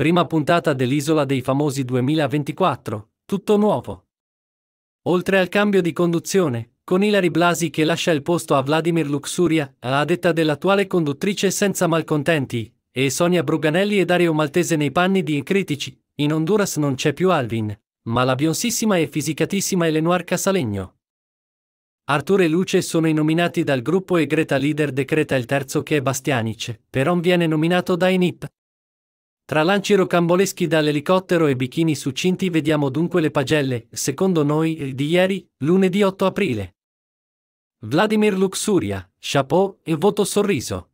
Prima puntata dell'Isola dei Famosi 2024, tutto nuovo. Oltre al cambio di conduzione, con Ilari Blasi che lascia il posto a Vladimir Luxuria, a detta dell'attuale conduttrice senza malcontenti, e Sonia Bruganelli e Dario Maltese nei panni di critici, in Honduras non c'è più Alvin, ma la bionsissima e fisicatissima Elenoir Casalegno. Arturo e Luce sono nominati dal gruppo e Greta Leader decreta il terzo che è Bastianic, però viene nominato da Inip. Tra lanci rocamboleschi dall'elicottero e bikini succinti vediamo dunque le pagelle, secondo noi, eh, di ieri, lunedì 8 aprile. Vladimir Luxuria, chapeau e voto sorriso.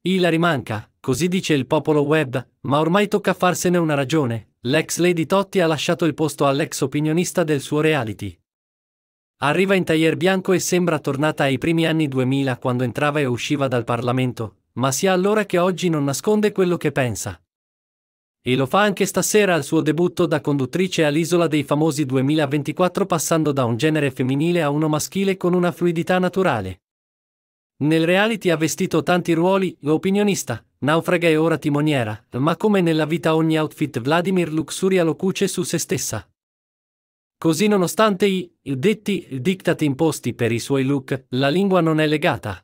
Ila rimanca, così dice il popolo web, ma ormai tocca farsene una ragione. L'ex Lady Totti ha lasciato il posto all'ex opinionista del suo reality. Arriva in taglier bianco e sembra tornata ai primi anni 2000 quando entrava e usciva dal Parlamento, ma sia allora che oggi non nasconde quello che pensa. E lo fa anche stasera al suo debutto da conduttrice all'Isola dei Famosi 2024 passando da un genere femminile a uno maschile con una fluidità naturale. Nel reality ha vestito tanti ruoli, opinionista, naufraga e ora timoniera, ma come nella vita ogni outfit Vladimir Luxuria lo cuce su se stessa. Così nonostante i detti diktat imposti per i suoi look, la lingua non è legata.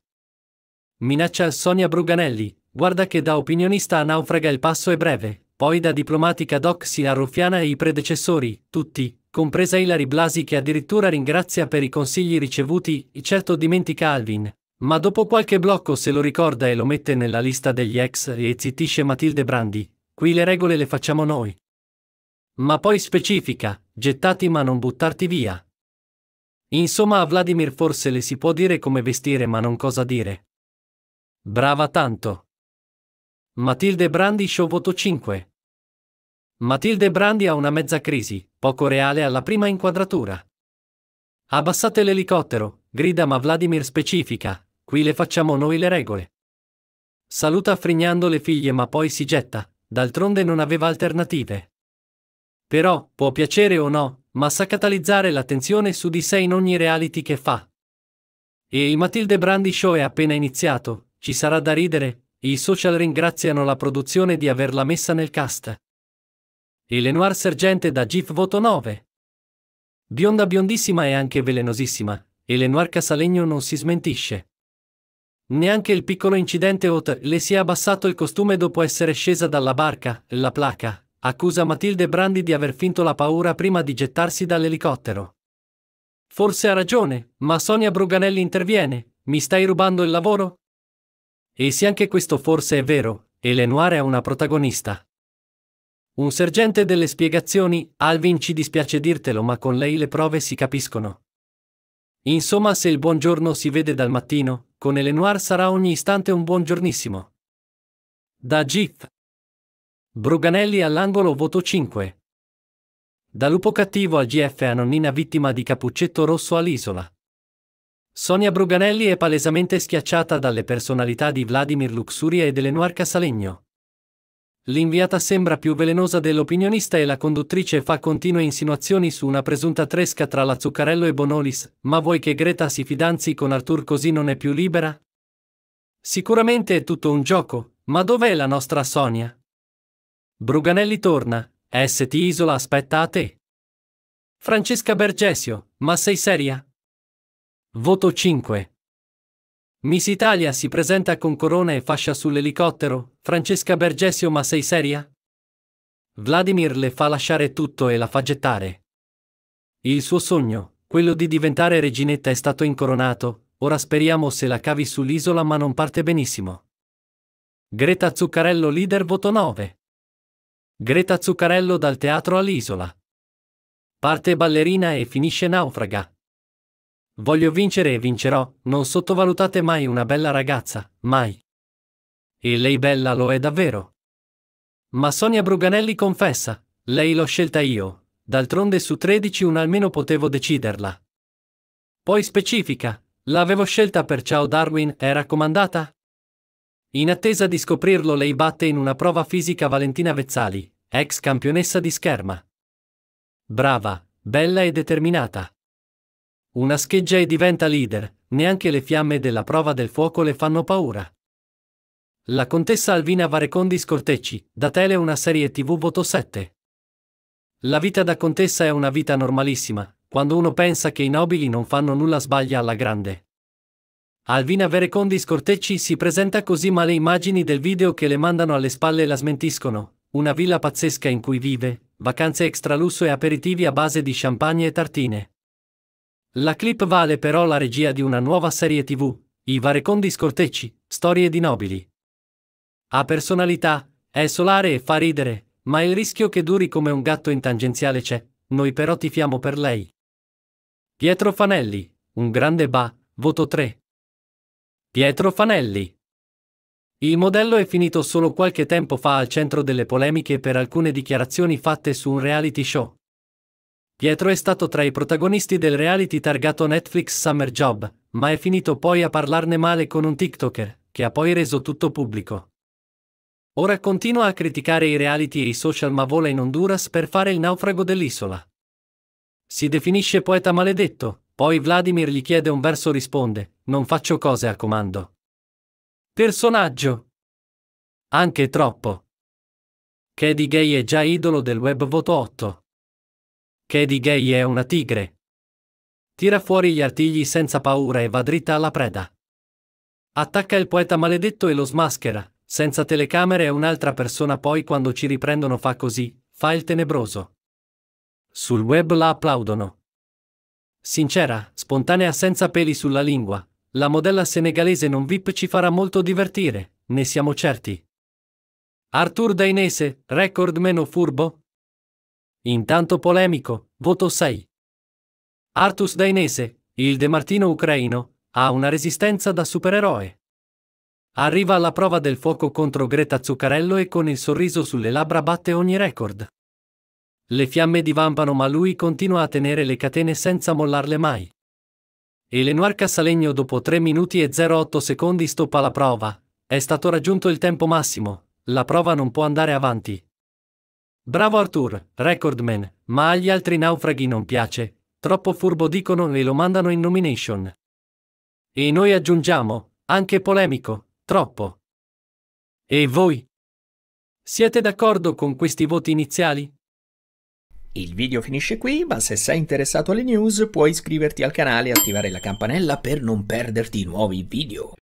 Minaccia Sonia Bruganelli, guarda che da opinionista a naufraga il passo è breve, poi da diplomatica doc Doxia Ruffiana e i predecessori, tutti, compresa Ilari Blasi che addirittura ringrazia per i consigli ricevuti, certo dimentica Alvin, ma dopo qualche blocco se lo ricorda e lo mette nella lista degli ex e zittisce Matilde Brandi, qui le regole le facciamo noi. Ma poi specifica, gettati ma non buttarti via. Insomma a Vladimir forse le si può dire come vestire ma non cosa dire. Brava tanto. Matilde Brandi Show voto 5. Matilde Brandi ha una mezza crisi, poco reale alla prima inquadratura. Abbassate l'elicottero, grida ma Vladimir specifica, qui le facciamo noi le regole. Saluta frignando le figlie ma poi si getta, d'altronde non aveva alternative. Però, può piacere o no, ma sa catalizzare l'attenzione su di sé in ogni reality che fa. E il Matilde Brandi Show è appena iniziato, ci sarà da ridere, i social ringraziano la produzione di averla messa nel cast. E Lenoir Sergente da GIF voto 9. Bionda biondissima e anche velenosissima, e Lenoir Casalegno non si smentisce. Neanche il piccolo incidente Haute le si è abbassato il costume dopo essere scesa dalla barca, la placa, accusa Matilde Brandi di aver finto la paura prima di gettarsi dall'elicottero. Forse ha ragione, ma Sonia Bruganelli interviene, mi stai rubando il lavoro? E se anche questo forse è vero, Elenoire è una protagonista. Un sergente delle spiegazioni, Alvin ci dispiace dirtelo ma con lei le prove si capiscono. Insomma se il buongiorno si vede dal mattino, con Elenoir sarà ogni istante un buongiornissimo. Da Gif. Bruganelli all'angolo voto 5. Da lupo cattivo al GF a nonnina vittima di cappuccetto rosso all'isola. Sonia Bruganelli è palesemente schiacciata dalle personalità di Vladimir Luxuria ed Elenoir Casalegno. L'inviata sembra più velenosa dell'opinionista e la conduttrice fa continue insinuazioni su una presunta tresca tra la Zuccarello e Bonolis, ma vuoi che Greta si fidanzi con Arthur così non è più libera? Sicuramente è tutto un gioco, ma dov'è la nostra Sonia? Bruganelli torna, ST Isola aspetta a te. Francesca Bergesio, ma sei seria? Voto 5. Miss Italia si presenta con corona e fascia sull'elicottero, Francesca Bergesio ma sei seria? Vladimir le fa lasciare tutto e la fa gettare. Il suo sogno, quello di diventare reginetta è stato incoronato, ora speriamo se la cavi sull'isola ma non parte benissimo. Greta Zuccarello leader voto 9. Greta Zuccarello dal teatro all'isola. Parte ballerina e finisce naufraga. Voglio vincere e vincerò, non sottovalutate mai una bella ragazza, mai. E lei bella lo è davvero. Ma Sonia Bruganelli confessa, lei l'ho scelta io, d'altronde su 13 un almeno potevo deciderla. Poi specifica, l'avevo scelta per Ciao Darwin, è raccomandata? In attesa di scoprirlo lei batte in una prova fisica Valentina Vezzali, ex campionessa di scherma. Brava, bella e determinata. Una scheggia e diventa leader, neanche le fiamme della prova del fuoco le fanno paura. La contessa Alvina Varecondi Scortecci, da tele una serie tv voto 7. La vita da contessa è una vita normalissima, quando uno pensa che i nobili non fanno nulla sbaglia alla grande. Alvina Varecondi Scortecci si presenta così ma le immagini del video che le mandano alle spalle la smentiscono. Una villa pazzesca in cui vive, vacanze extra lusso e aperitivi a base di champagne e tartine. La clip vale però la regia di una nuova serie tv, I Varecondi Scortecci, Storie di Nobili. Ha personalità, è solare e fa ridere, ma il rischio che duri come un gatto in tangenziale c'è, noi però tifiamo per lei. Pietro Fanelli, un grande ba, voto 3. Pietro Fanelli. Il modello è finito solo qualche tempo fa al centro delle polemiche per alcune dichiarazioni fatte su un reality show. Pietro è stato tra i protagonisti del reality targato Netflix Summer Job, ma è finito poi a parlarne male con un TikToker, che ha poi reso tutto pubblico. Ora continua a criticare i reality e i social ma vola in Honduras per fare il naufrago dell'isola. Si definisce poeta maledetto, poi Vladimir gli chiede un verso risponde, non faccio cose a comando. Personaggio. Anche troppo. Caddy Gay è già idolo del web voto 8. Katie Gay è una tigre. Tira fuori gli artigli senza paura e va dritta alla preda. Attacca il poeta maledetto e lo smaschera, senza telecamere e un'altra persona poi quando ci riprendono fa così, fa il tenebroso. Sul web la applaudono. Sincera, spontanea senza peli sulla lingua, la modella senegalese non VIP ci farà molto divertire, ne siamo certi. Arthur Dainese, record meno furbo? Intanto polemico, voto 6. Artus Dainese, il demartino ucraino, ha una resistenza da supereroe. Arriva alla prova del fuoco contro Greta Zuccarello e con il sorriso sulle labbra batte ogni record. Le fiamme divampano ma lui continua a tenere le catene senza mollarle mai. Elenoir Casalegno dopo 3 minuti e 08 secondi stoppa la prova. È stato raggiunto il tempo massimo, la prova non può andare avanti, Bravo Arthur, recordman, ma agli altri naufraghi non piace. Troppo furbo dicono e lo mandano in nomination. E noi aggiungiamo, anche polemico, troppo. E voi? Siete d'accordo con questi voti iniziali? Il video finisce qui, ma se sei interessato alle news puoi iscriverti al canale e attivare la campanella per non perderti i nuovi video.